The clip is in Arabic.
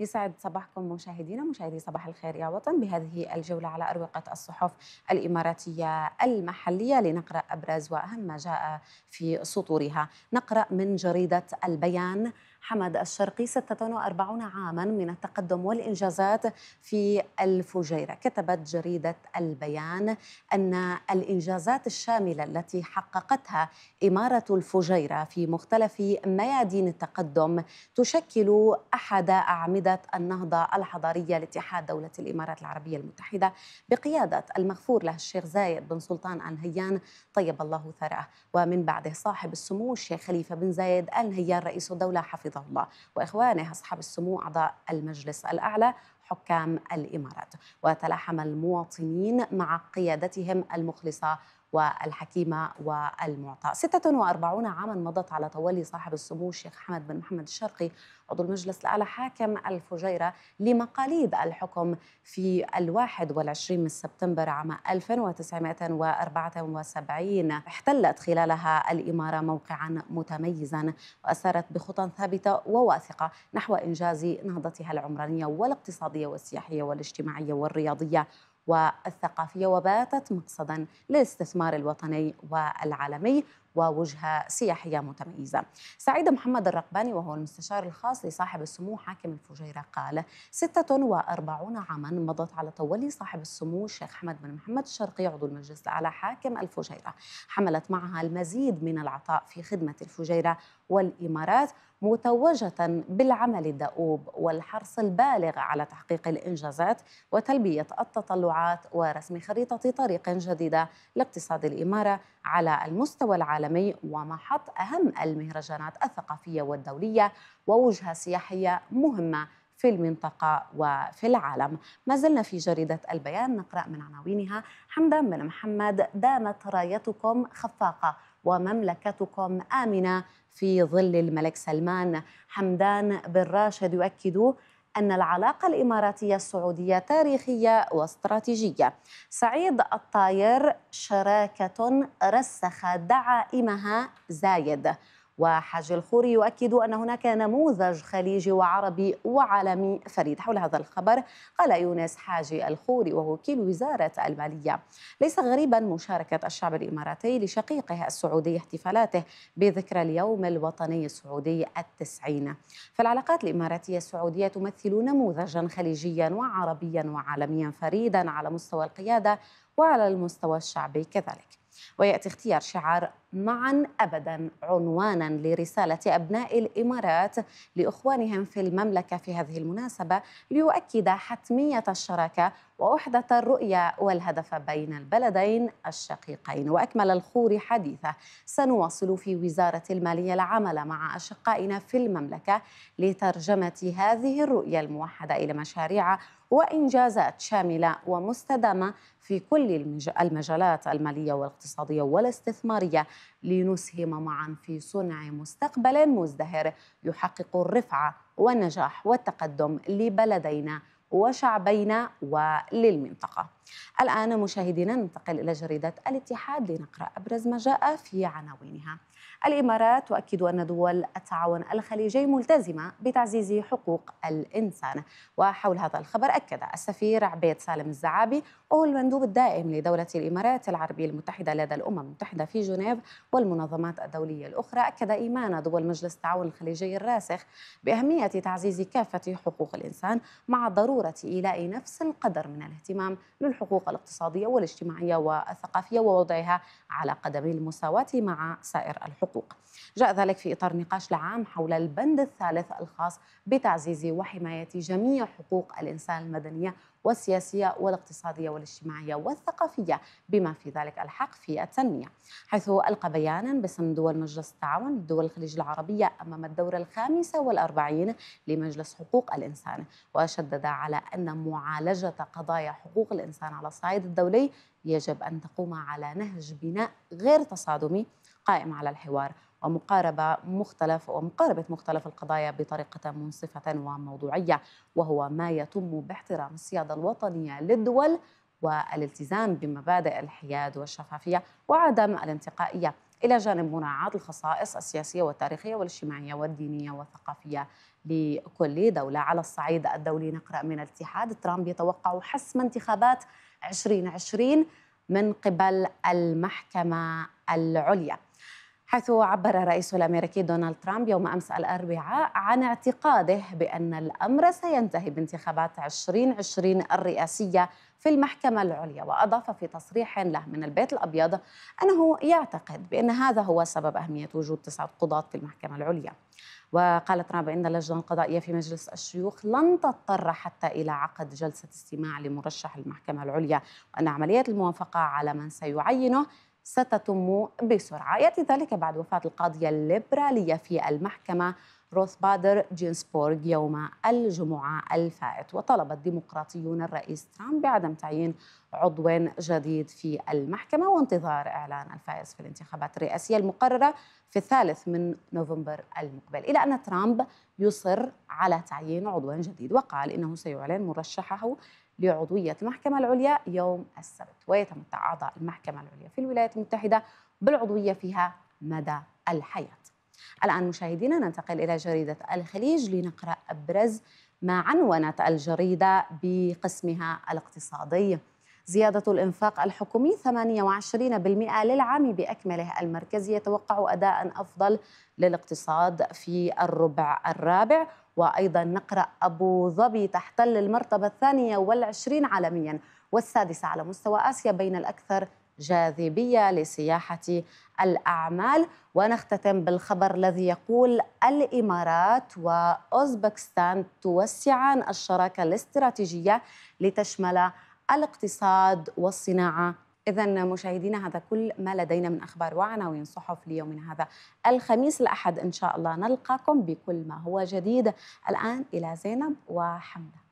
يسعد صباحكم مشاهدينا مشاهدي صباح الخير يا وطن بهذه الجولة على أروقة الصحف الإماراتية المحلية لنقرأ أبرز وأهم ما جاء في سطورها نقرأ من جريدة البيان حمد الشرقي 46 عاما من التقدم والإنجازات في الفجيرة كتبت جريدة البيان أن الإنجازات الشاملة التي حققتها إمارة الفجيرة في مختلف ميادين التقدم تشكل أحد أعمدة النهضة الحضارية لاتحاد دولة الإمارات العربية المتحدة بقيادة المغفور له الشيخ زايد بن سلطان آل نهيان طيب الله ثراه ومن بعده صاحب السمو الشيخ خليفة بن زايد آل نهيان رئيس الدولة حفظه الله وإخوانه أصحاب السمو أعضاء المجلس الأعلى حكام الإمارات وتلاحم المواطنين مع قيادتهم المخلصة والحكيمة والمعطاء 46 عاما مضت على تولي صاحب السمو الشيخ حمد بن محمد الشرقي عضو المجلس الأعلى حاكم الفجيرة لمقاليد الحكم في الواحد والعشرين من سبتمبر عام 1974 احتلت خلالها الإمارة موقعا متميزا وأثارت بخطى ثابتة وواثقة نحو إنجاز نهضتها العمرانية والاقتصادية والسياحية والاجتماعية والرياضية والثقافية وباتت مقصدا للاستثمار الوطني والعالمي ووجهة سياحية متميزة سعيد محمد الرقباني وهو المستشار الخاص لصاحب السمو حاكم الفجيرة قال 46 عاما مضت على تولي صاحب السمو الشيخ حمد بن محمد الشرقي عضو المجلس الأعلى حاكم الفجيرة حملت معها المزيد من العطاء في خدمة الفجيرة والإمارات متوجة بالعمل الدؤوب والحرص البالغ على تحقيق الإنجازات وتلبية التطلعات ورسم خريطة طريق جديدة لاقتصاد الإمارة على المستوى العالمي ومحط أهم المهرجانات الثقافية والدولية ووجهة سياحية مهمة في المنطقة وفي العالم ما زلنا في جريدة البيان نقرأ من عناوينها حمدان بن محمد دامت رايتكم خفاقة ومملكتكم آمنة في ظل الملك سلمان حمدان بن راشد يؤكد أن العلاقة الإماراتية السعودية تاريخية واستراتيجية سعيد الطاير شراكة رسخ دعائمها زايد وحاج الخوري يؤكد أن هناك نموذج خليجي وعربي وعالمي فريد حول هذا الخبر قال يونس حاجي الخوري وهو وكيل وزارة المالية ليس غريبا مشاركة الشعب الإماراتي لشقيقه السعودي احتفالاته بذكرى اليوم الوطني السعودي التسعين فالعلاقات الإماراتية السعودية تمثل نموذجا خليجيا وعربيا وعالميا فريدا على مستوى القيادة وعلى المستوى الشعبي كذلك وياتي اختيار شعار معا ابدا عنوانا لرساله ابناء الامارات لاخوانهم في المملكه في هذه المناسبه ليؤكد حتميه الشراكه ووحده الرؤيه والهدف بين البلدين الشقيقين واكمل الخوري حديثه سنواصل في وزاره الماليه العمل مع اشقائنا في المملكه لترجمه هذه الرؤيه الموحده الى مشاريع وإنجازات شاملة ومستدامة في كل المجالات المالية والاقتصادية والاستثمارية لنسهم معا في صنع مستقبل مزدهر يحقق الرفعة والنجاح والتقدم لبلدينا وشعبينا وللمنطقة الآن مشاهدينا ننتقل إلى جريدة الاتحاد لنقرأ أبرز ما جاء في عناوينها الإمارات تؤكد أن دول التعاون الخليجي ملتزمة بتعزيز حقوق الإنسان وحول هذا الخبر أكد السفير عبيد سالم الزعابي وهو المندوب الدائم لدولة الإمارات العربية المتحدة لدى الأمم المتحدة في جنيف والمنظمات الدولية الأخرى أكد إيمان دول مجلس التعاون الخليجي الراسخ بأهمية تعزيز كافة حقوق الإنسان مع ضرورة إيلاء نفس القدر من الاهتمام للحقوق الاقتصادية والاجتماعية والثقافية ووضعها على قدم المساواة مع سائر الحقوق الحقوق جاء ذلك في إطار نقاش العام حول البند الثالث الخاص بتعزيز وحماية جميع حقوق الإنسان المدنية والسياسية والاقتصادية والاجتماعية والثقافية بما في ذلك الحق في التنمية حيث ألقى بيانا باسم دول مجلس التعاون لدول الخليج العربية أمام الدورة الخامسة والأربعين لمجلس حقوق الإنسان وشدد على أن معالجة قضايا حقوق الإنسان على الصعيد الدولي يجب أن تقوم على نهج بناء غير تصادمي قائمة على الحوار ومقاربة مختلف ومقاربة مختلف القضايا بطريقة منصفة وموضوعية وهو ما يتم باحترام السيادة الوطنية للدول والالتزام بمبادئ الحياد والشفافية وعدم الانتقائية إلى جانب مراعاة الخصائص السياسية والتاريخية والاجتماعية والدينية والثقافية لكل دولة على الصعيد الدولي نقرأ من الاتحاد ترامب يتوقع حسم انتخابات 2020 من قبل المحكمة العليا حيث عبر الرئيس الامريكي دونالد ترامب يوم امس الاربعاء عن اعتقاده بان الامر سينتهي بانتخابات 2020 الرئاسيه في المحكمه العليا واضاف في تصريح له من البيت الابيض انه يعتقد بان هذا هو سبب اهميه وجود تسعه قضاه في المحكمه العليا. وقال ترامب ان اللجنه القضائيه في مجلس الشيوخ لن تضطر حتى الى عقد جلسه استماع لمرشح المحكمه العليا وان عمليه الموافقه على من سيعينه ستتم بسرعة يأتي ذلك بعد وفاة القاضية الليبرالية في المحكمة روث بادر جينسبورغ يوم الجمعة الفائت وطلب الديمقراطيون الرئيس ترامب بعدم تعيين عضو جديد في المحكمة وانتظار إعلان الفائز في الانتخابات الرئاسية المقررة في الثالث من نوفمبر المقبل إلى أن ترامب يصر على تعيين عضو جديد وقال إنه سيعلن مرشحه لعضوية المحكمة العليا يوم السبت ويتمتع أعضاء المحكمة العليا في الولايات المتحدة بالعضوية فيها مدى الحياة الآن مشاهدينا ننتقل إلى جريدة الخليج لنقرأ أبرز ما عنونت الجريدة بقسمها الاقتصادي زيادة الإنفاق الحكومي 28% للعام بأكمله المركز يتوقع أداء أفضل للاقتصاد في الربع الرابع وأيضا نقرأ أبو ظبي تحتل المرتبة الثانية والعشرين عالميا والسادسة على مستوى آسيا بين الأكثر جاذبية لسياحة الأعمال ونختتم بالخبر الذي يقول الإمارات وأوزبكستان توسعان الشراكة الاستراتيجية لتشمل الاقتصاد والصناعة إذا مشاهدينا هذا كل ما لدينا من أخبار وعناوين صحف ليومنا هذا الخميس الأحد إن شاء الله نلقاكم بكل ما هو جديد الآن إلى زينب وحمدة